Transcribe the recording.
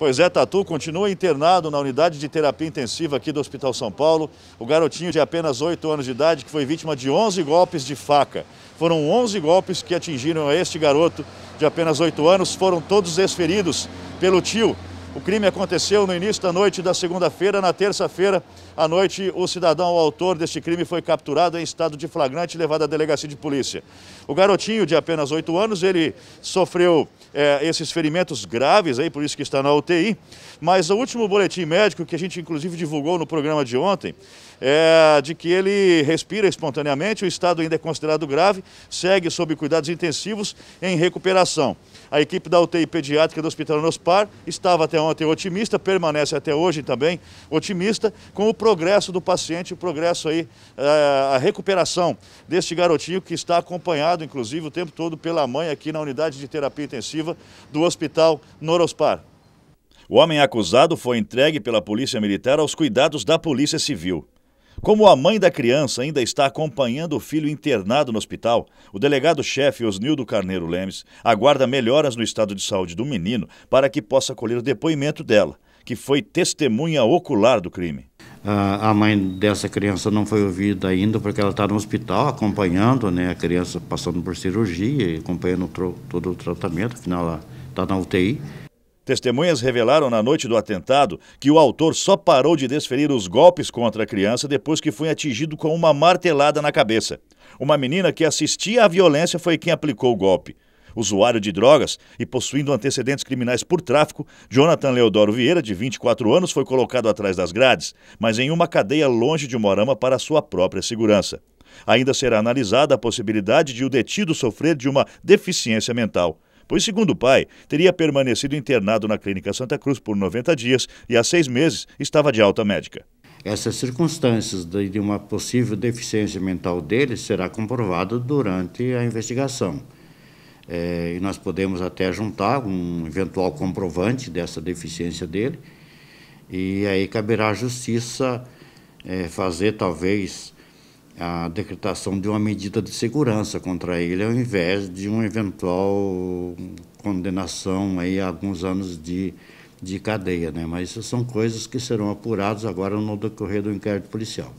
Pois é, Tatu continua internado na unidade de terapia intensiva aqui do Hospital São Paulo. O garotinho de apenas 8 anos de idade que foi vítima de 11 golpes de faca. Foram 11 golpes que atingiram este garoto de apenas 8 anos, foram todos esferidos pelo tio o crime aconteceu no início da noite da segunda-feira. Na terça-feira à noite, o cidadão, o autor deste crime, foi capturado em estado de flagrante e levado à delegacia de polícia. O garotinho, de apenas 8 anos, ele sofreu é, esses ferimentos graves, aí, por isso que está na UTI. Mas o último boletim médico, que a gente inclusive divulgou no programa de ontem, é de que ele respira espontaneamente, o estado ainda é considerado grave, segue sob cuidados intensivos em recuperação. A equipe da UTI pediátrica do Hospital Nospar estava até ontem otimista, permanece até hoje também otimista com o progresso do paciente, o progresso aí, eh, a recuperação deste garotinho que está acompanhado, inclusive, o tempo todo pela mãe aqui na unidade de terapia intensiva do Hospital Norospar. O homem acusado foi entregue pela Polícia Militar aos cuidados da Polícia Civil. Como a mãe da criança ainda está acompanhando o filho internado no hospital, o delegado-chefe Osnildo Carneiro Lemes aguarda melhoras no estado de saúde do menino para que possa colher o depoimento dela, que foi testemunha ocular do crime. A mãe dessa criança não foi ouvida ainda porque ela está no hospital acompanhando né, a criança passando por cirurgia, e acompanhando todo o tratamento, afinal ela está na UTI. Testemunhas revelaram na noite do atentado que o autor só parou de desferir os golpes contra a criança depois que foi atingido com uma martelada na cabeça. Uma menina que assistia à violência foi quem aplicou o golpe. Usuário de drogas e possuindo antecedentes criminais por tráfico, Jonathan Leodoro Vieira, de 24 anos, foi colocado atrás das grades, mas em uma cadeia longe de Morama para sua própria segurança. Ainda será analisada a possibilidade de o detido sofrer de uma deficiência mental pois, segundo o pai, teria permanecido internado na Clínica Santa Cruz por 90 dias e há seis meses estava de alta médica. Essas circunstâncias de uma possível deficiência mental dele será comprovada durante a investigação. É, e nós podemos até juntar um eventual comprovante dessa deficiência dele, e aí caberá à justiça é, fazer talvez a decretação de uma medida de segurança contra ele, ao invés de uma eventual condenação aí a alguns anos de, de cadeia. Né? Mas isso são coisas que serão apuradas agora no decorrer do inquérito policial.